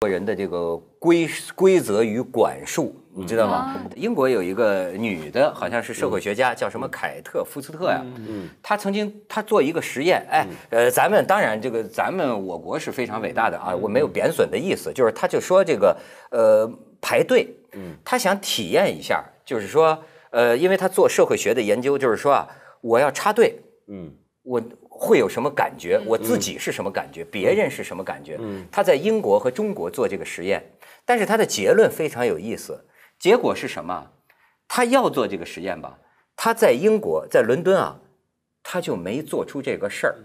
国人的这个规规则与管束，你知道吗？英国有一个女的，好像是社会学家，叫什么凯特·福斯特呀？嗯，她曾经她做一个实验，哎，呃，咱们当然这个咱们我国是非常伟大的啊，我没有贬损的意思，就是她就说这个呃排队，嗯，她想体验一下，就是说呃，因为她做社会学的研究，就是说啊，我要插队，嗯，我。会有什么感觉？我自己是什么感觉？别人是什么感觉？他在英国和中国做这个实验，但是他的结论非常有意思。结果是什么？他要做这个实验吧？他在英国，在伦敦啊，他就没做出这个事儿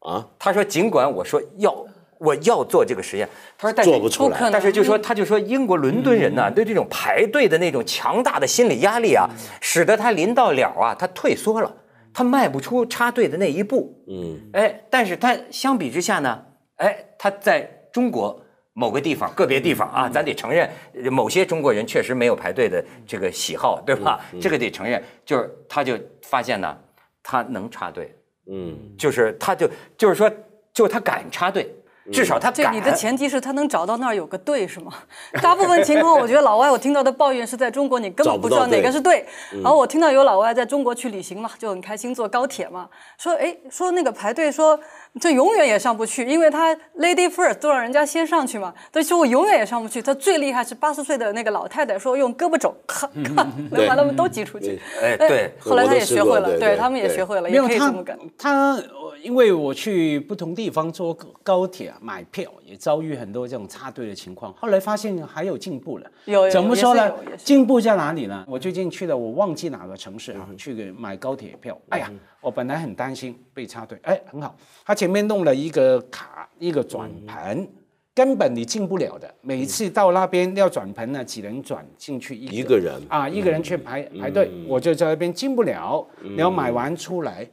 啊。他说：“尽管我说要我要做这个实验，他说但做不出来。但是就说他就说英国伦敦人呢，对这种排队的那种强大的心理压力啊，使得他临到了啊，他退缩了。”他迈不出插队的那一步，嗯，哎，但是他相比之下呢，哎，他在中国某个地方、个别地方啊，咱得承认，某些中国人确实没有排队的这个喜好，对吧？这个得承认，就是他就发现呢，他能插队，嗯，就是他就就是说，就他敢插队。至少他这你的前提是他能找到那儿有个队是吗？大部分情况我觉得老外我听到的抱怨是在中国你根本不知道哪个是对，然后我听到有老外在中国去旅行嘛就很开心坐高铁嘛，说哎说那个排队说。这永远也上不去，因为他 lady first 都让人家先上去嘛，所以说我永远也上不去。他最厉害是八十岁的那个老太太，说用胳膊肘咔咔 能把他们都挤出去。哎，对，后来他也学会了，对他们也学会了，也可以这么干。他因为我去不同地方坐高铁买票，也遭遇很多这种插队的情况。后来发现还有进步了，有怎么说呢？进步在哪里呢？我最近去了，我忘记哪个城市啊？去买高铁票。哎呀，我本来很担心被插队，哎，很好，而且。前面弄了一个卡，一个转盘，根本你进不了的。每次到那边要转盘呢，只能转进去一一个人啊，一个人去排排队，我就在那边进不了。然后买完出来，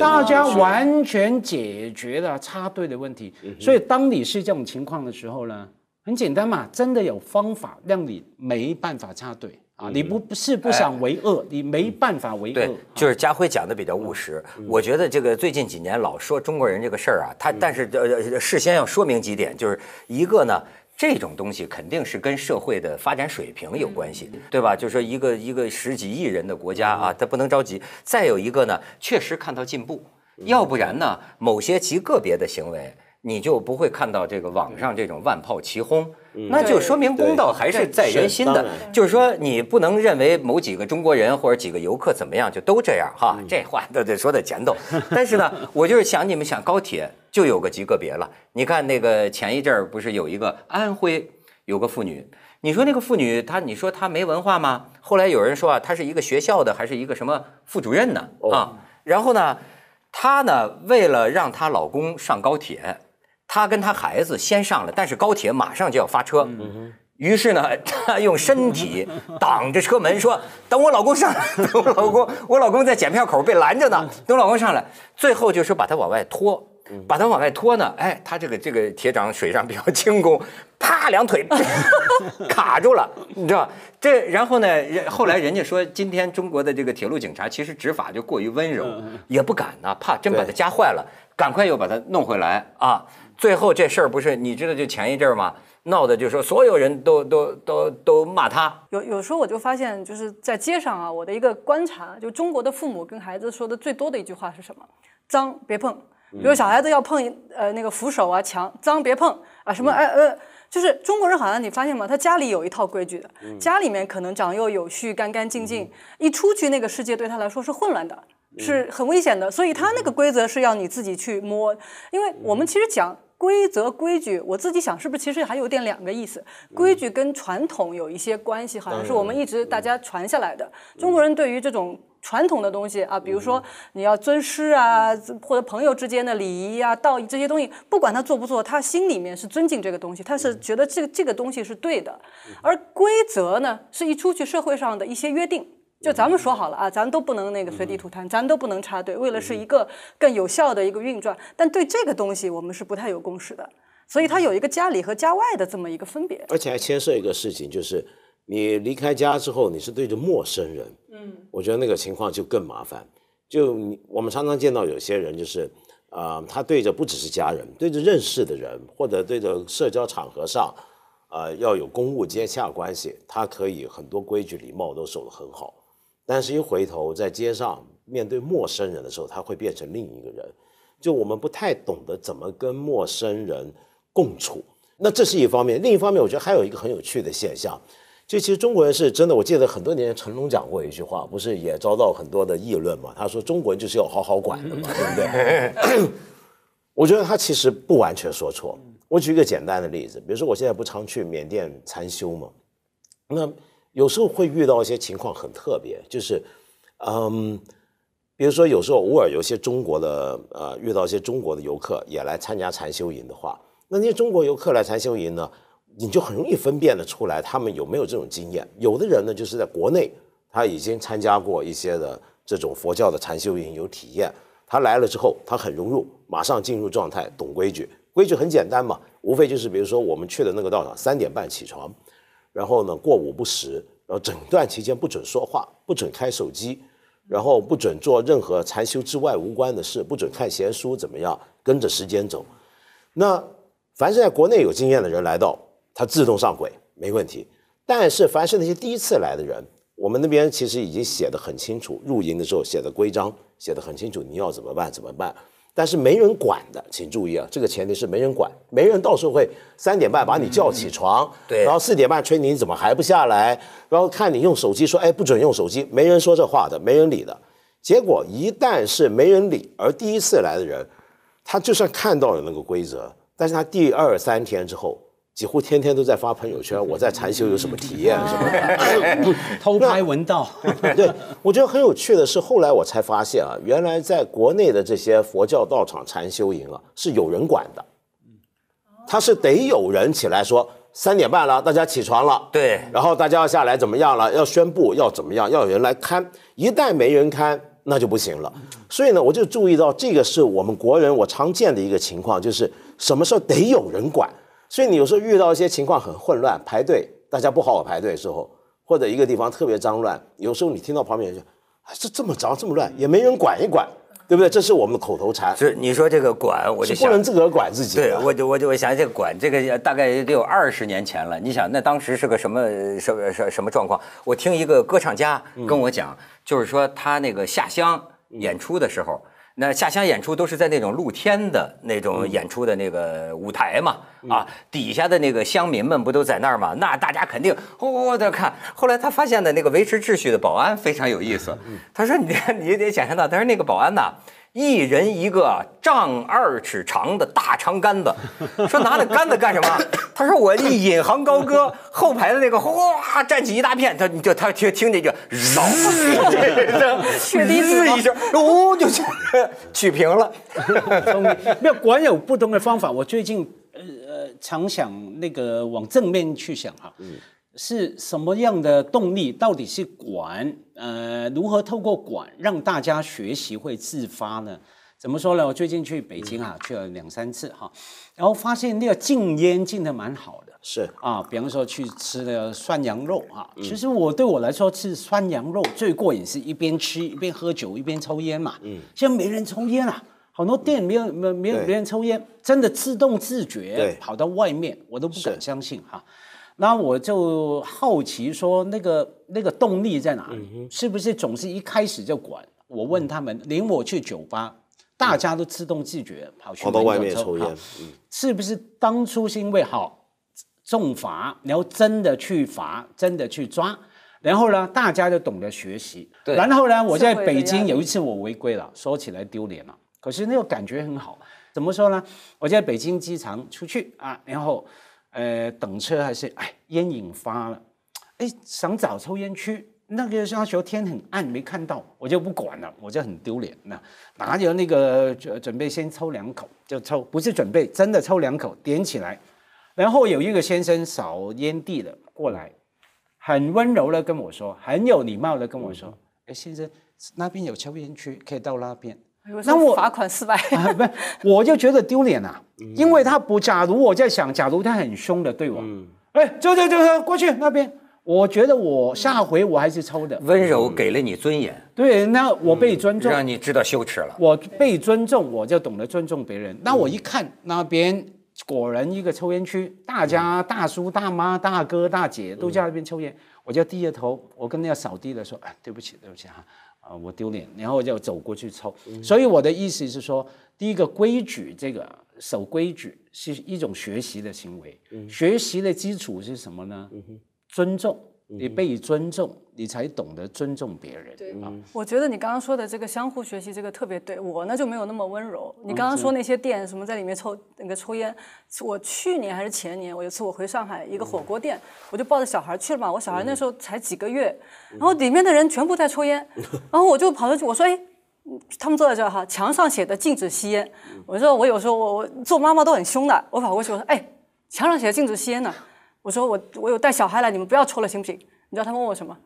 大家完全解决了插队的问题。所以当你是这种情况的时候呢，很简单嘛，真的有方法让你没办法插队。啊，你不是不想为恶，你没办法为恶。对，就是家辉讲的比较务实。我觉得这个最近几年老说中国人这个事儿啊，他但是呃，事先要说明几点，就是一个呢，这种东西肯定是跟社会的发展水平有关系，对吧？就是说一个一个十几亿人的国家啊，他不能着急。再有一个呢，确实看到进步，要不然呢，某些极个别的行为。你就不会看到这个网上这种万炮齐轰，那就说明公道还是在人心的。就是说，你不能认为某几个中国人或者几个游客怎么样就都这样哈。这话都得说在前头。但是呢，我就是想你们想高铁就有个极个别了。你看那个前一阵儿不是有一个安徽有个妇女？你说那个妇女她，你说她没文化吗？后来有人说啊，她是一个学校的还是一个什么副主任呢？啊，然后呢，她呢为了让她老公上高铁。他跟他孩子先上了，但是高铁马上就要发车，于是呢，他用身体挡着车门，说等我老公上来，等我老公，我老公在检票口被拦着呢，等老公上来。最后就是把他往外拖，把他往外拖呢，哎，他这个这个铁掌水上比较轻功，啪，两腿卡住了，你知道？这然后呢，人后来人家说，今天中国的这个铁路警察其实执法就过于温柔，也不敢呢，怕真把他夹坏了，赶快又把他弄回来啊。最后这事儿不是你知道？就前一阵儿嘛，闹的就说所有人都都都都骂他。有有时候我就发现，就是在街上啊，我的一个观察，就中国的父母跟孩子说的最多的一句话是什么？脏别碰。比如小孩子要碰呃那个扶手啊、墙，脏别碰啊什么哎呃，就是中国人好像你发现吗？他家里有一套规矩的，家里面可能长幼有序、干干净净，一出去那个世界对他来说是混乱的，是很危险的。所以他那个规则是要你自己去摸，因为我们其实讲。规则规矩，我自己想是不是其实还有点两个意思，规矩跟传统有一些关系，好像是我们一直大家传下来的。中国人对于这种传统的东西啊，比如说你要尊师啊，或者朋友之间的礼仪啊、道义这些东西，不管他做不做，他心里面是尊敬这个东西，他是觉得这个这个东西是对的。而规则呢，是一出去社会上的一些约定。就咱们说好了啊，咱都不能那个随地吐痰，咱都不能插队，为了是一个更有效的一个运转。但对这个东西，我们是不太有共识的，所以它有一个家里和家外的这么一个分别。而且还牵涉一个事情，就是你离开家之后，你是对着陌生人，嗯，我觉得那个情况就更麻烦。就你，我们常常见到有些人，就是啊，他对着不只是家人，对着认识的人，或者对着社交场合上，啊，要有公务接洽关系，他可以很多规矩礼貌都守得很好。但是，一回头在街上面对陌生人的时候，他会变成另一个人，就我们不太懂得怎么跟陌生人共处。那这是一方面，另一方面，我觉得还有一个很有趣的现象，就其实中国人是真的。我记得很多年成龙讲过一句话，不是也遭到很多的议论吗？他说中国人就是要好好管的嘛，对不对？我觉得他其实不完全说错。我举一个简单的例子，比如说我现在不常去缅甸禅修吗？那。有时候会遇到一些情况很特别，就是，嗯，比如说有时候偶尔有些中国的呃遇到一些中国的游客也来参加禅修营的话，那些中国游客来禅修营呢，你就很容易分辨的出来他们有没有这种经验。有的人呢，就是在国内他已经参加过一些的这种佛教的禅修营有体验，他来了之后他很融入，马上进入状态，懂规矩，规矩很简单嘛，无非就是比如说我们去的那个道场三点半起床。然后呢，过午不食，然后整段期间不准说话，不准开手机，然后不准做任何禅修之外无关的事，不准看闲书，怎么样？跟着时间走。那凡是在国内有经验的人来到，他自动上轨，没问题。但是凡是那些第一次来的人，我们那边其实已经写的很清楚，入营的时候写的规章写的很清楚，你要怎么办？怎么办？但是没人管的，请注意啊！这个前提是没人管，没人到时候会三点半把你叫起床，对，然后四点半催你怎么还不下来，然后看你用手机说，哎，不准用手机，没人说这话的，没人理的。结果一旦是没人理，而第一次来的人，他就算看到了那个规则，但是他第二三天之后。几乎天天都在发朋友圈，我在禅修有什么体验什么的，偷拍文道。对，我觉得很有趣的是，后来我才发现啊，原来在国内的这些佛教道场禅修营啊，是有人管的。嗯，他是得有人起来说三点半了，大家起床了。对，然后大家要下来怎么样了？要宣布要怎么样？要有人来看，一旦没人看，那就不行了。所以呢，我就注意到这个是我们国人我常见的一个情况，就是什么时候得有人管。所以你有时候遇到一些情况很混乱，排队大家不好好排队的时候，或者一个地方特别脏乱，有时候你听到旁边人说：“这这么脏这么乱，也没人管一管，对不对？”这是我们的口头禅。是你说这个管，我就想不能自个管自己。对，我就我就我想起管这个，大概得有二十年前了。你想那当时是个什么什什什么状况？我听一个歌唱家跟我讲，就是说他那个下乡演出的时候。那下乡演出都是在那种露天的那种演出的那个舞台嘛，啊，底下的那个乡民们不都在那儿嘛？那大家肯定呼呼的看。后来他发现的那个维持秩序的保安非常有意思，他说：“你你得想象到，他说那个保安呢？”一人一个丈二尺长的大长杆子，说拿着杆子干什么？他说我引吭高歌，后排的那个哗站起一大片，他你就他听听见就，滋，血滴子一声，呜就去取平了。不要管有不同的方法，我最近呃呃常想那个往正面去想哈。嗯。是什么样的动力？到底是管呃，如何透过管让大家学习会自发呢？怎么说呢？我最近去北京啊，去了两三次哈，然后发现那个禁烟禁得蛮好的。是啊，比方说去吃的涮羊肉啊，其实我对我来说吃涮羊肉最过瘾是一边吃一边喝酒一边抽烟嘛。嗯。现在没人抽烟了，很多店没有没没有别人抽烟，真的自动自觉跑到外面，我都不敢相信哈。那我就好奇说，那个那个动力在哪里？是不是总是一开始就管？我问他们，连我去酒吧，大家都自动自觉跑去跑到外面抽烟，是不是？当初是因为好重罚，然后真的去罚，真的去抓，然后呢，大家就懂得学习。然后呢，我在北京有一次我违规了，说起来丢脸了，可是那个感觉很好。怎么说呢？我在北京机场出去啊，然后。呃，等车还是哎，烟瘾发了，哎，想找抽烟区，那个那时候天很暗，没看到，我就不管了，我就很丢脸那拿着那个准备先抽两口，就抽，不是准备，真的抽两口，点起来，然后有一个先生扫烟蒂的过来，很温柔的跟我说，很有礼貌的跟我说，哎，先生，那边有抽烟区，可以到那边。那我罚款四百，不，我就觉得丢脸啊！因为他不，假如我在想，假如他很凶的对我，哎，就就就过去那边，我觉得我下回我还是抽的。温柔给了你尊严。对，那我被尊重，让你知道羞耻了。我被尊重，我就懂得尊重别人。那我一看那边，果然一个抽烟区，大家大叔大妈、大哥大姐都在那边抽烟，我就低着头，我跟那个扫地的说：“哎，对不起，对不起哈。”啊，我丢脸，然后我就走过去抽。所以我的意思是说，第一个规矩，这个守规矩是一种学习的行为。学习的基础是什么呢？尊重，你被尊重。你才懂得尊重别人啊！我觉得你刚刚说的这个相互学习这个特别对我那就没有那么温柔。你刚刚说那些店什么在里面抽那个抽烟，我去年还是前年，我有一次我回上海一个火锅店，我就抱着小孩去了嘛，我小孩那时候才几个月，然后里面的人全部在抽烟，然后我就跑上去我说哎，他们坐在这儿哈，墙上写的禁止吸烟。我说我有时候我我做妈妈都很凶的，我跑过去我说哎，墙上写的禁止吸烟呢，我说我我有带小孩来，你们不要抽了行不行？你知道他们问我什么？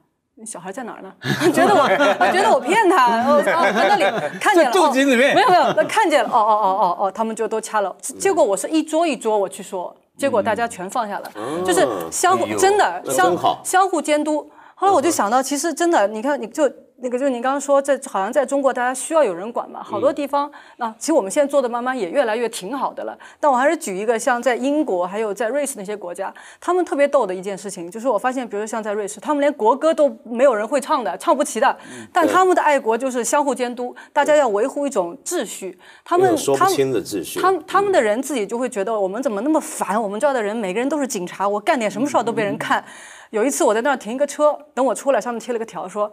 小孩在哪儿呢？觉得我，我 觉得我骗他。哦，在 那里看见了，没有没有，他看见了。哦哦哦哦哦，他们就都掐了。结果我是一桌一桌我去说，结果大家全放下了，就是相互真的相相互监督。后来我就想到，其实真的，你看，你就那个就是您刚刚说，在好像在中国大家需要有人管嘛，好多地方啊，其实我们现在做的慢慢也越来越挺好的了。但我还是举一个，像在英国还有在瑞士那些国家，他们特别逗的一件事情，就是我发现，比如像在瑞士，他们连国歌都没有人会唱的，唱不齐的。嗯。但他们的爱国就是相互监督，大家要维护一种秩序。他们说不清的秩序。他们他们的人自己就会觉得，我们怎么那么烦？我们这儿的人每个人都是警察，我干点什么事儿都被人看。有一次我在那儿停一个车，等我出来，上面贴了个条说。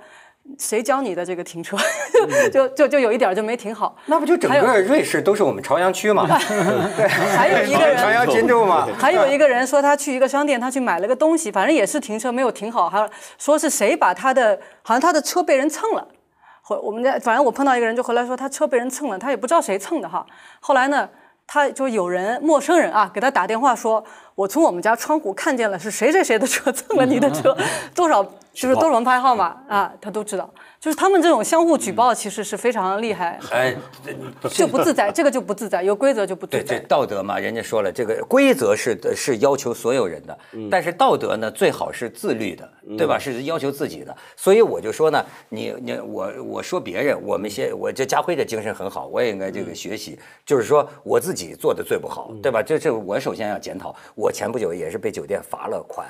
谁教你的这个停车？就就就有一点就没停好。那不就整个瑞士都是我们朝阳区嘛？对，还有一个人，还有一个人说他去一个商店，他去买了个东西，反正也是停车没有停好，还说是谁把他的，好像他的车被人蹭了。回我们家，反正我碰到一个人就回来说他车被人蹭了，他也不知道谁蹭的哈。后来呢？他就有人陌生人啊，给他打电话说：“我从我们家窗户看见了是谁谁谁的车，蹭了你的车，多少就是多门牌号码啊，他都知道。”就是他们这种相互举报，其实是非常厉害。哎，就不自在，这个就不自在。有规则就不自在。对对，道德嘛，人家说了，这个规则是是要求所有人的，但是道德呢，最好是自律的，对吧？是要求自己的。所以我就说呢，你你我我说别人，我们先我这家辉的精神很好，我也应该这个学习。就是说我自己做的最不好，对吧？这这我首先要检讨。我前不久也是被酒店罚了款，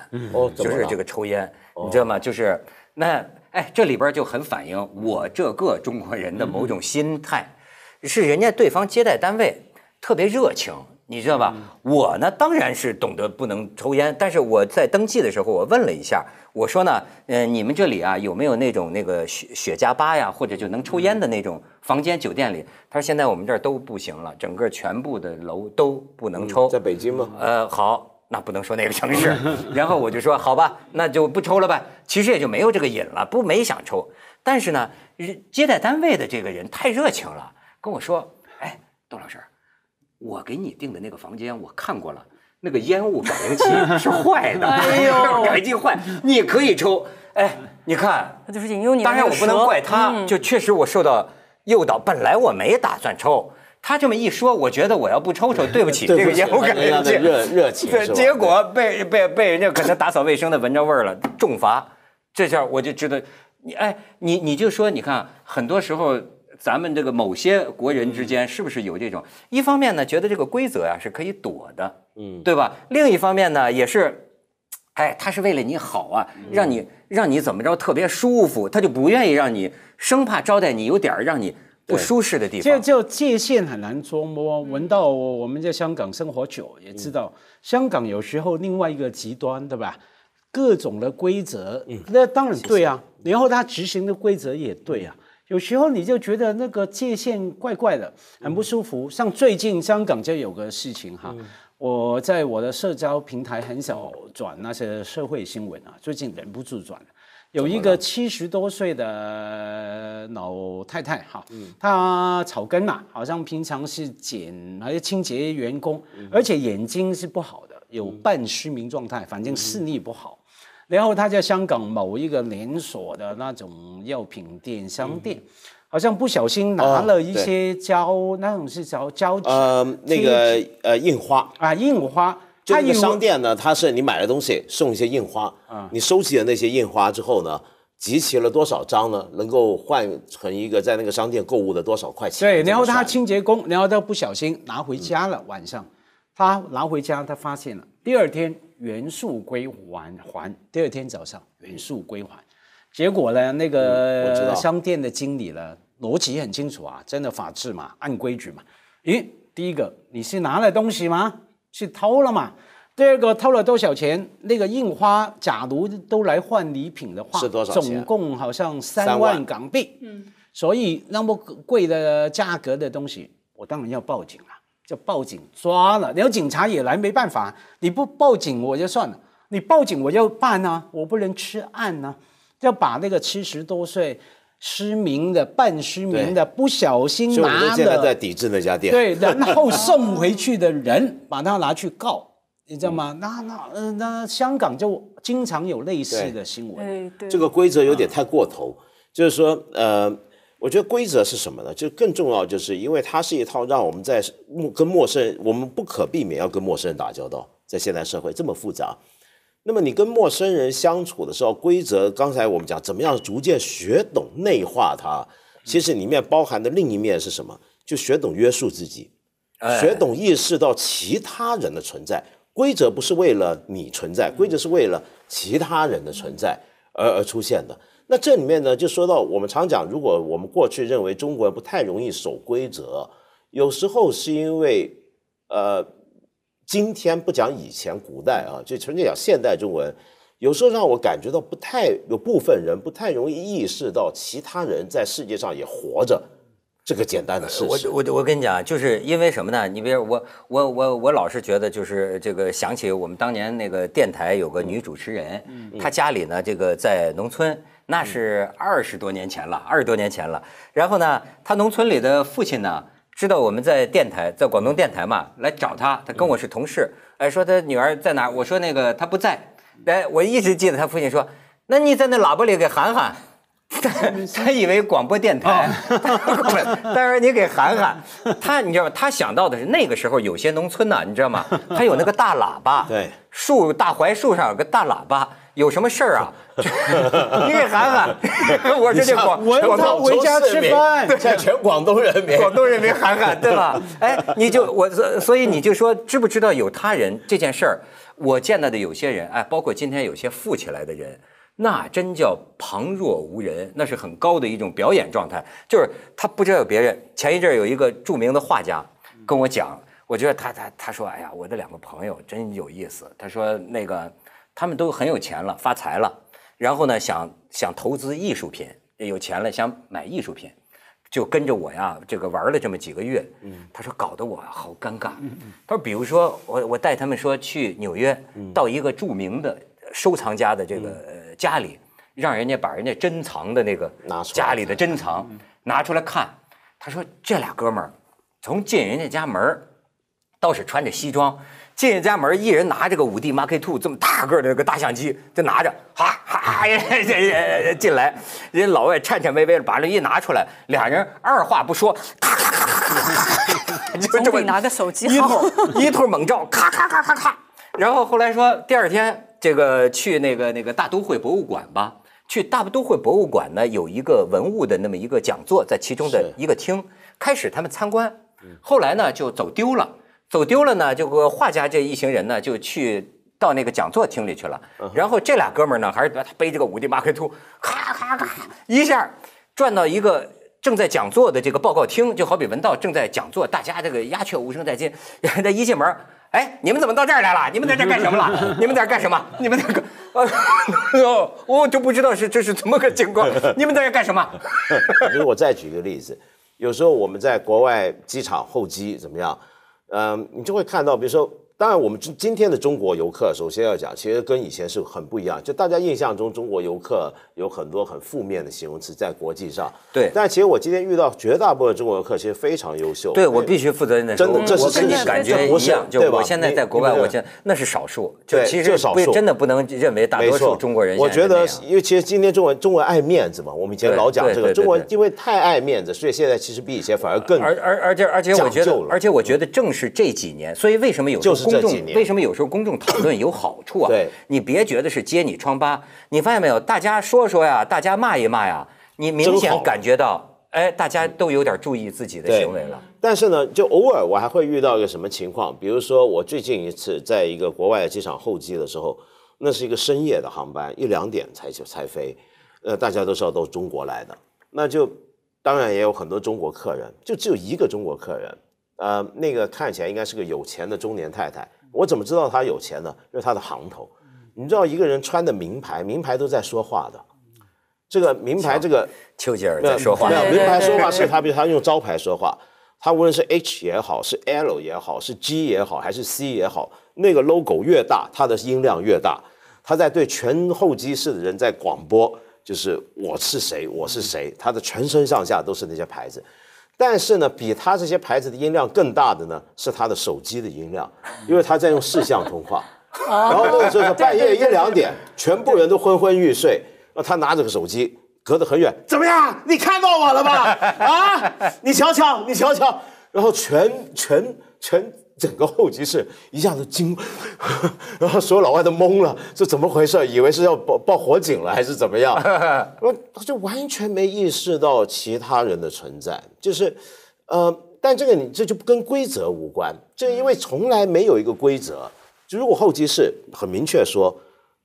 就是这个抽烟，你知道吗？就是那。哎，这里边就很反映我这个中国人的某种心态，是人家对方接待单位特别热情，你知道吧？我呢当然是懂得不能抽烟，但是我在登记的时候我问了一下，我说呢，呃，你们这里啊有没有那种那个雪雪茄吧呀，或者就能抽烟的那种房间酒店里？他说现在我们这儿都不行了，整个全部的楼都不能抽，在北京吗？呃，好。那不能说哪个城市，然后我就说好吧，那就不抽了吧。其实也就没有这个瘾了，不没想抽。但是呢，接待单位的这个人太热情了，跟我说：“哎，窦老师，我给你订的那个房间我看过了，那个烟雾感应器 是坏的，感应坏，你可以抽。哎，你看，就是引诱你。当然我不能怪他，就确实我受到诱导，本来我没打算抽。”他这么一说，我觉得我要不抽抽，对不起，这个烟我感觉热热情，结果被被被人家可能打扫卫生的闻着味儿了，重罚。这下我就知道，你哎，你你就说，你看，很多时候咱们这个某些国人之间是不是有这种？一方面呢，觉得这个规则呀是可以躲的，嗯，对吧？另一方面呢，也是，哎，他是为了你好啊，让你让你怎么着特别舒服，他就不愿意让你，生怕招待你有点让你。不舒适的地方，这叫界限很难捉摸。闻到我们在香港生活久，也知道香港有时候另外一个极端，对吧？各种的规则，那当然对啊。然后他执行的规则也对啊。有时候你就觉得那个界限怪怪的，很不舒服。像最近香港就有个事情哈，我在我的社交平台很少转那些社会新闻啊，最近忍不住转了。有一个七十多岁的老太太哈，她草根嘛，好像平常是捡还些清洁员工，而且眼睛是不好的，有半失明状态，反正视力不好。然后她在香港某一个连锁的那种药品店商店，好像不小心拿了一些胶，那种是胶胶纸，呃，那个呃，印花啊，印花。一个商店呢？它是你买了东西送一些印花，你收集了那些印花之后呢，集齐了多少张呢？能够换成一个在那个商店购物的多少块钱？对，然后他清洁工，然后他不小心拿回家了。晚上他拿回家，他发现了。第二天元素归还，还第二天早上元素归还，结果呢，那个商店的经理呢，逻辑很清楚啊，真的法治嘛，按规矩嘛。咦，第一个你是拿了东西吗？去偷了嘛？第二个偷了多少钱？那个印花，假如都来换礼品的话，是多少钱？总共好像三万港币。嗯，所以那么贵的价格的东西，我当然要报警了，就报警抓了。然后警察也来，没办法，你不报警我就算了，你报警我就办啊，我不能吃案呢，要把那个七十多岁。失明的、半失明的，不小心拿的，在在抵制那家店。对，然 后送回去的人把他拿去告，你知道吗？那那那香港就经常有类似的新闻。对，这个规则有点太过头。就是说，呃，我觉得规则是什么呢？就更重要，就是因为它是一套让我们在陌跟陌生人，我们不可避免要跟陌生人打交道，在现代社会这么复杂。那么你跟陌生人相处的时候，规则刚才我们讲怎么样逐渐学懂内化它，其实里面包含的另一面是什么？就学懂约束自己，学懂意识到其他人的存在。规则不是为了你存在，规则是为了其他人的存在而而出现的。那这里面呢，就说到我们常讲，如果我们过去认为中国人不太容易守规则，有时候是因为呃。今天不讲以前古代啊，就纯粹讲现代中文，有时候让我感觉到不太有部分人不太容易意识到其他人在世界上也活着这个简单的事实。我我我跟你讲，就是因为什么呢？你比如我我我我老是觉得就是这个想起我们当年那个电台有个女主持人，她家里呢这个在农村，那是二十多年前了，二十多年前了。然后呢，她农村里的父亲呢？知道我们在电台，在广东电台嘛？来找他，他跟我是同事。哎，说他女儿在哪？我说那个他不在。哎，我一直记得他父亲说：“那你在那喇叭里给喊喊。”他他以为广播电台，但 是你给喊喊，他你知道吗？他想到的是那个时候有些农村呢，你知道吗？他有那个大喇叭，对，树大槐树上有个大喇叭。有什么事儿啊？你给喊喊！我这广，我他回家吃饭，对，全广东人民，广东人民喊喊，对吧？哎，你就我所所以，你就说知不知道有他人这件事儿？我见到的有些人，哎，包括今天有些富起来的人，那真叫旁若无人，那是很高的一种表演状态，就是他不知道有别人。前一阵有一个著名的画家跟我讲，我觉得他他他说，哎呀，我的两个朋友真有意思。他说那个。他们都很有钱了，发财了，然后呢，想想投资艺术品，有钱了想买艺术品，就跟着我呀，这个玩了这么几个月。嗯，他说搞得我好尴尬。嗯他说，比如说我我带他们说去纽约，到一个著名的收藏家的这个家里，让人家把人家珍藏的那个拿出家里的珍藏拿出来看。他说这俩哥们儿从进人家家门倒是穿着西装。进家门，一人拿着个五 D Mark Two 这么大个的那个大相机，就拿着，哈，哎呀，这进来，人家老外颤颤巍巍的把那一拿出来，俩人二话不说，咔咔咔咔咔，就这么拿个手机，一通一头猛照，咔咔咔咔咔。然后后来说，第二天这个去那个那个大都会博物馆吧，去大都会博物馆呢有一个文物的那么一个讲座，在其中的一个厅，开始他们参观，后来呢就走丢了。走丢了呢，就个画家这一行人呢，就去到那个讲座厅里去了。然后这俩哥们儿呢，还是他背着个五 D 马克兔，咔咔咔一下转到一个正在讲座的这个报告厅，就好比文道正在讲座，大家这个鸦雀无声在进。他一进门，哎，你们怎么到这儿来了？你们在这干什么了？你们在这干什么？你们在干……啊 我就不知道是这是怎么个情况？你们在这干什么？我再举一个例子，有时候我们在国外机场候机，怎么样？嗯，你就会看到，比如说。当然，我们今今天的中国游客，首先要讲，其实跟以前是很不一样。就大家印象中，中国游客有很多很负面的形容词在国际上。对。但其实我今天遇到绝大部分中国游客，其实非常优秀。对，我必须负责任。真的，这是感觉不一样。就我现在在国外，我现那是少数。对，就少数。真的不能认为大多数中国人。我觉得，因为其实今天中国中国爱面子嘛，我们以前老讲这个。中国因为太爱面子，所以现在其实比以前反而更。而而而且而且我觉得，而且我觉得正是这几年，所以为什么有。公众为什么有时候公众讨论有好处啊？对，你别觉得是揭你疮疤，你发现没有？大家说说呀，大家骂一骂呀，你明显感觉到，哎，大家都有点注意自己的行为了。但是呢，就偶尔我还会遇到一个什么情况？比如说，我最近一次在一个国外的机场候机的时候，那是一个深夜的航班，一两点才去才飞，呃，大家都道都是中国来的，那就当然也有很多中国客人，就只有一个中国客人。呃，那个看起来应该是个有钱的中年太太。我怎么知道她有钱呢？因为她的行头。你知道一个人穿的名牌，名牌都在说话的。这个名牌，这个丘吉尔在说话。没有名牌说话是他，比如他用招牌说话。他无论是 H 也好，是 L 也好，是 G 也好，还是 C 也好，那个 logo 越大，它的音量越大。他在对全候机室的人在广播，就是我是谁，我是谁。他的全身上下都是那些牌子。但是呢，比他这些牌子的音量更大的呢，是他的手机的音量，因为他在用视像通话，然后就是半夜一两点，全部人都昏昏欲睡，他拿着个手机，隔得很远，怎么样？你看到我了吧？啊，你瞧瞧，你瞧瞧，然后全全全。整个候机室一下子惊，然后所有老外都懵了，这怎么回事？以为是要报报火警了还是怎么样？他 就完全没意识到其他人的存在，就是，呃，但这个你这就跟规则无关，这因为从来没有一个规则，就如果候机室很明确说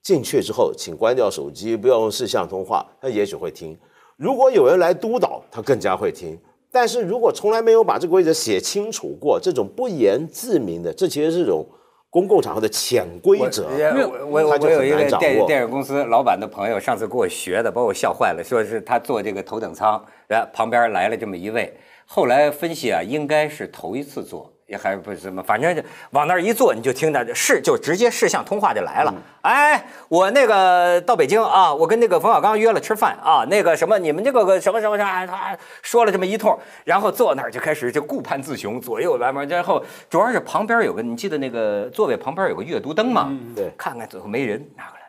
进去之后请关掉手机，不要用视像通话，他也许会听；如果有人来督导，他更加会听。但是如果从来没有把这个规则写清楚过，这种不言自明的，这其实是种公共场合的潜规则。我我我有一个电影电影公司老板的朋友，上次给我学的，把我笑坏了。说是他坐这个头等舱，然后旁边来了这么一位，后来分析啊，应该是头一次坐。你还不什么，反正就往那儿一坐，你就听着，是就直接视像通话就来了。哎，我那个到北京啊，我跟那个冯小刚约了吃饭啊，那个什么，你们这个个什么什么什么，他、说了这么一通，然后坐那儿就开始就顾盼自雄，左右来往，然后主要是旁边有个，你记得那个座位旁边有个阅读灯嘛，对，看看最后没人拿过来。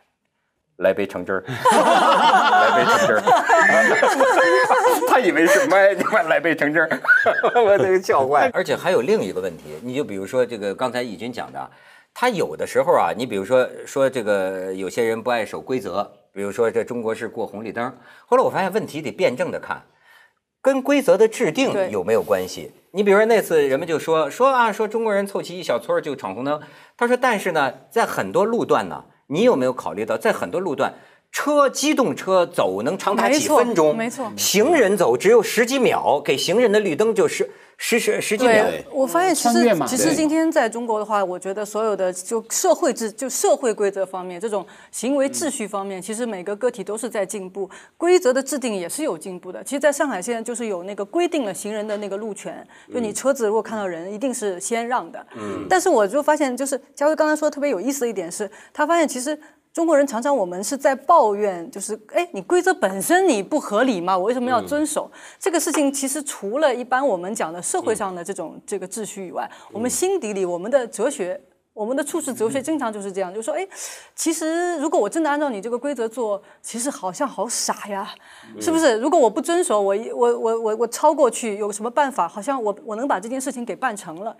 来杯橙汁儿，来杯橙汁儿。他以为是麦，你快来杯橙汁儿。我那个笑怪！而且还有另一个问题，你就比如说这个刚才义军讲的，他有的时候啊，你比如说说这个有些人不爱守规则，比如说这中国是过红绿灯。后来我发现问题得辩证的看，跟规则的制定有没有关系？你比如说那次人们就说说啊，说中国人凑齐一小撮就闯红灯。他说，但是呢，在很多路段呢。你有没有考虑到，在很多路段，车机动车走能长达几分钟，没错，行人走只有十几秒，给行人的绿灯就是。实实实际，对我发现其实其实今天在中国的话，我觉得所有的就社会制就社会规则方面，这种行为秩序方面，其实每个个体都是在进步，规则的制定也是有进步的。其实，在上海现在就是有那个规定了行人的那个路权，就你车子如果看到人，一定是先让的。嗯，但是我就发现，就是佳慧刚才说特别有意思的一点是，他发现其实。中国人常常我们是在抱怨，就是哎，你规则本身你不合理嘛？我为什么要遵守这个事情？其实除了一般我们讲的社会上的这种这个秩序以外，我们心底里我们的哲学，我们的处世哲学经常就是这样，就说哎，其实如果我真的按照你这个规则做，其实好像好傻呀，是不是？如果我不遵守，我一我我我我超过去，有什么办法？好像我我能把这件事情给办成了。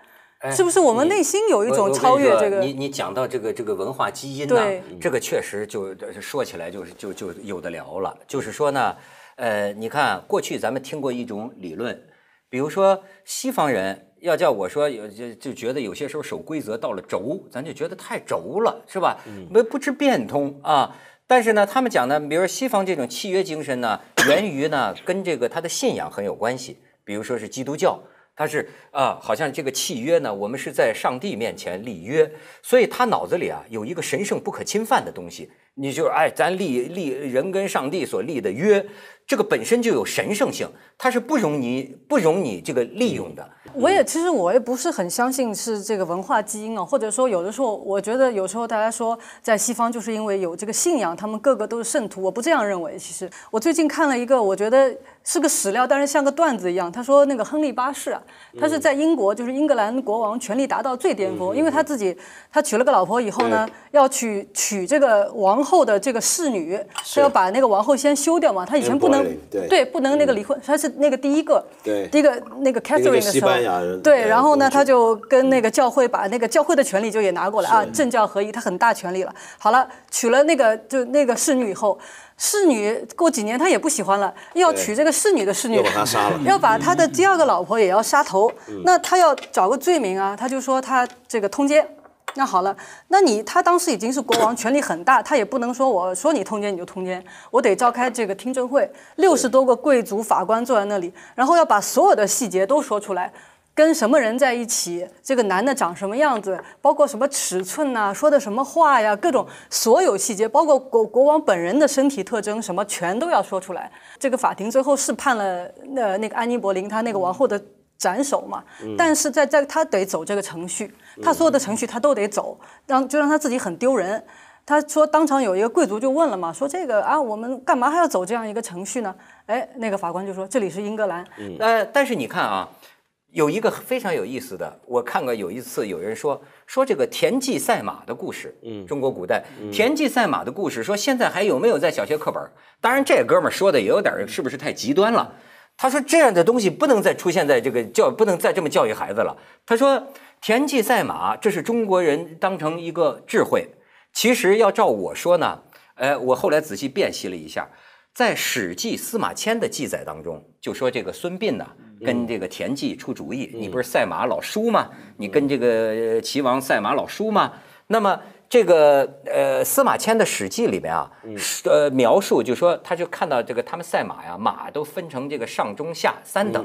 是不是我们内心有一种超越这个？你你讲到这个这个文化基因呢，这个确实就说起来就是就就有的聊了。就是说呢，呃，你看过去咱们听过一种理论，比如说西方人要叫我说有就就觉得有些时候守规则到了轴，咱就觉得太轴了，是吧？不不知变通啊。但是呢，他们讲呢，比如说西方这种契约精神呢，源于呢跟这个他的信仰很有关系，比如说是基督教。他是啊，好像这个契约呢，我们是在上帝面前立约，所以他脑子里啊有一个神圣不可侵犯的东西。你就哎，咱立立人跟上帝所立的约，这个本身就有神圣性，它是不容你不容你这个利用的。我也其实我也不是很相信是这个文化基因啊，或者说有的时候我觉得有时候大家说在西方就是因为有这个信仰，他们个个都是圣徒，我不这样认为。其实我最近看了一个，我觉得。是个史料，但是像个段子一样。他说那个亨利八世啊，他是在英国，就是英格兰国王权力达到最巅峰，因为他自己他娶了个老婆以后呢，要娶娶这个王后的这个侍女，他要把那个王后先休掉嘛。他以前不能对不能那个离婚，他是那个第一个，第一个那个 Catherine 的时候，对，然后呢，他就跟那个教会把那个教会的权力就也拿过来啊，政教合一，他很大权力了。好了，娶了那个就那个侍女以后。侍女过几年他也不喜欢了，要娶这个侍女的侍女，要把他杀了，要把他的第二个老婆也要杀头。那他要找个罪名啊，他就说他这个通奸。那好了，那你他当时已经是国王，权力很大，他也不能说我说你通奸你就通奸，我得召开这个听证会，六十多个贵族法官坐在那里，然后要把所有的细节都说出来。跟什么人在一起？这个男的长什么样子？包括什么尺寸呐？说的什么话呀？各种所有细节，包括国国王本人的身体特征什么，全都要说出来。这个法庭最后是判了那那个安妮·博林他那个王后的斩首嘛？嗯，但是在在他得走这个程序，他所有的程序他都得走，让就让他自己很丢人。他说当场有一个贵族就问了嘛，说这个啊，我们干嘛还要走这样一个程序呢？哎，那个法官就说这里是英格兰。呃，但是你看啊。有一个非常有意思的，我看过有一次有人说说这个田忌赛马的故事，嗯，中国古代田忌赛马的故事，说现在还有没有在小学课本？当然，这哥们儿说的也有点是不是太极端了？他说这样的东西不能再出现在这个教，不能再这么教育孩子了。他说田忌赛马，这是中国人当成一个智慧，其实要照我说呢，呃，我后来仔细辨析了一下。在《史记》司马迁的记载当中，就说这个孙膑呢，跟这个田忌出主意。你不是赛马老输吗？你跟这个齐王赛马老输吗？那么这个呃司马迁的《史记》里面啊，呃描述就说，他就看到这个他们赛马呀，马都分成这个上中下三等，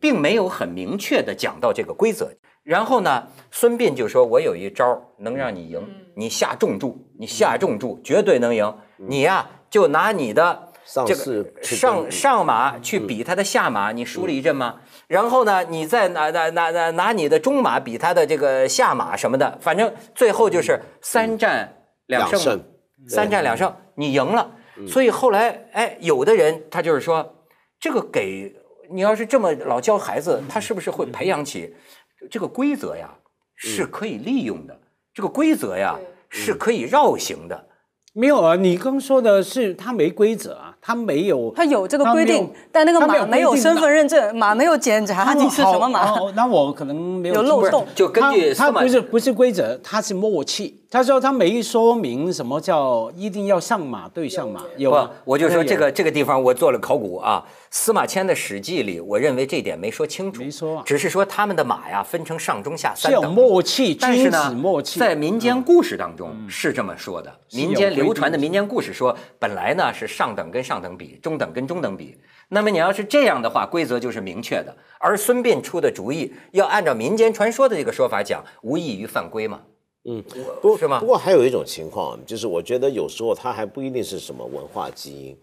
并没有很明确的讲到这个规则。然后呢，孙膑就说我有一招能让你赢，你下重注，你下重注绝对能赢。你呀，就拿你的。上上上马去比他的下马，你输了一阵吗？然后呢，你再拿拿拿拿拿你的中马比他的这个下马什么的，反正最后就是三战两胜，三战两胜，你赢了。所以后来哎，有的人他就是说，这个给你要是这么老教孩子，他是不是会培养起这个规则呀？是可以利用的，这个规则呀是可以绕行的。没有啊，你刚说的是他没规则啊。他没有，他有这个规定，但那个马没有身份认证，马没有检查，你是什么马？那我可能没有漏洞。就根据他不是不是规则，他是默契。他说他没说明什么叫一定要上马对上马，有吗？我就说这个这个地方我做了考古啊。司马迁的《史记》里，我认为这点没说清楚，没说。只是说他们的马呀分成上中下三等。叫默契，君子默契。在民间故事当中是这么说的，民间流传的民间故事说本来呢是上等跟上。上等比中等跟中等比，那么你要是这样的话，规则就是明确的。而孙膑出的主意，要按照民间传说的这个说法讲，无异于犯规嘛？嗯，不是吗？不过还有一种情况，就是我觉得有时候他还不一定是什么文化基因。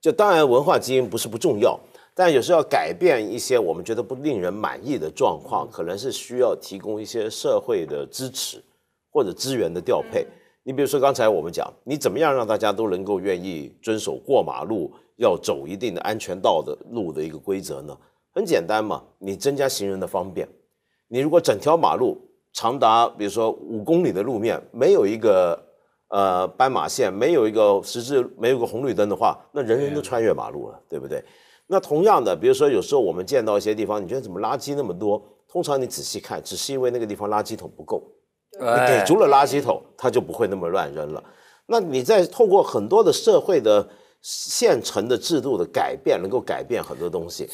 就当然文化基因不是不重要，但有时候要改变一些我们觉得不令人满意的状况，可能是需要提供一些社会的支持或者资源的调配。你比如说，刚才我们讲，你怎么样让大家都能够愿意遵守过马路要走一定的安全道的路的一个规则呢？很简单嘛，你增加行人的方便。你如果整条马路长达比如说五公里的路面没有一个呃斑马线，没有一个十字，没有个红绿灯的话，那人人都穿越马路了，对不对？那同样的，比如说有时候我们见到一些地方，你觉得怎么垃圾那么多？通常你仔细看，只是因为那个地方垃圾桶不够。给足了垃圾桶，它就不会那么乱扔了。那你在透过很多的社会的现成的制度的改变，能够改变很多东西。